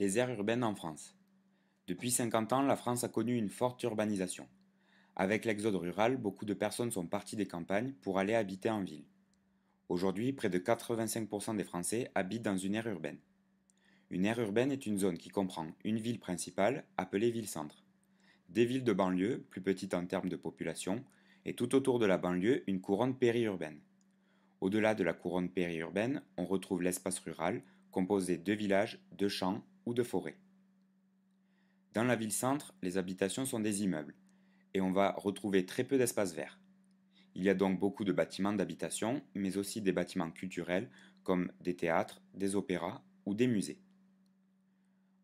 Les aires urbaines en France. Depuis 50 ans, la France a connu une forte urbanisation. Avec l'exode rural, beaucoup de personnes sont parties des campagnes pour aller habiter en ville. Aujourd'hui, près de 85% des Français habitent dans une aire urbaine. Une aire urbaine est une zone qui comprend une ville principale, appelée ville-centre, des villes de banlieue, plus petites en termes de population, et tout autour de la banlieue, une couronne périurbaine. Au-delà de la couronne périurbaine, on retrouve l'espace rural, composé de villages, de champs ou de forêt. Dans la ville-centre, les habitations sont des immeubles, et on va retrouver très peu d'espaces verts. Il y a donc beaucoup de bâtiments d'habitation, mais aussi des bâtiments culturels comme des théâtres, des opéras ou des musées.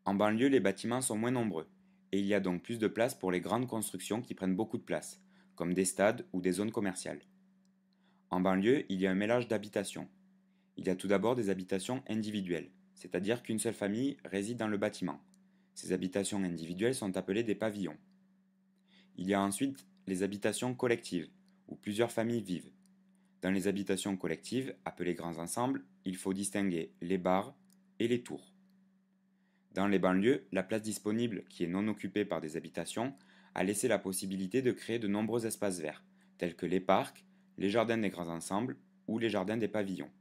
En banlieue, les bâtiments sont moins nombreux, et il y a donc plus de place pour les grandes constructions qui prennent beaucoup de place, comme des stades ou des zones commerciales. En banlieue, il y a un mélange d'habitations. Il y a tout d'abord des habitations individuelles, c'est-à-dire qu'une seule famille réside dans le bâtiment. Ces habitations individuelles sont appelées des pavillons. Il y a ensuite les habitations collectives, où plusieurs familles vivent. Dans les habitations collectives, appelées grands ensembles, il faut distinguer les bars et les tours. Dans les banlieues, la place disponible, qui est non occupée par des habitations, a laissé la possibilité de créer de nombreux espaces verts, tels que les parcs, les jardins des grands ensembles ou les jardins des pavillons.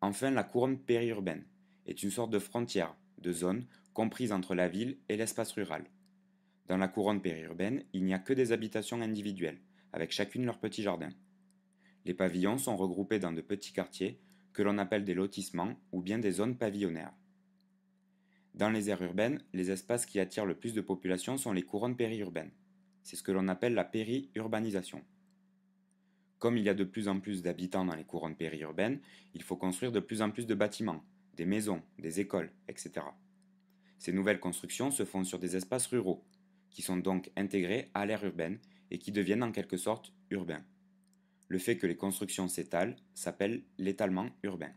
Enfin, la couronne périurbaine, est une sorte de frontière, de zone, comprise entre la ville et l'espace rural. Dans la couronne périurbaine, il n'y a que des habitations individuelles, avec chacune leur petit jardin. Les pavillons sont regroupés dans de petits quartiers que l'on appelle des lotissements ou bien des zones pavillonnaires. Dans les aires urbaines, les espaces qui attirent le plus de population sont les couronnes périurbaines. C'est ce que l'on appelle la périurbanisation. Comme il y a de plus en plus d'habitants dans les couronnes périurbaines, il faut construire de plus en plus de bâtiments, des maisons, des écoles, etc. Ces nouvelles constructions se font sur des espaces ruraux, qui sont donc intégrés à l'aire urbaine et qui deviennent en quelque sorte urbains. Le fait que les constructions s'étalent s'appelle l'étalement urbain.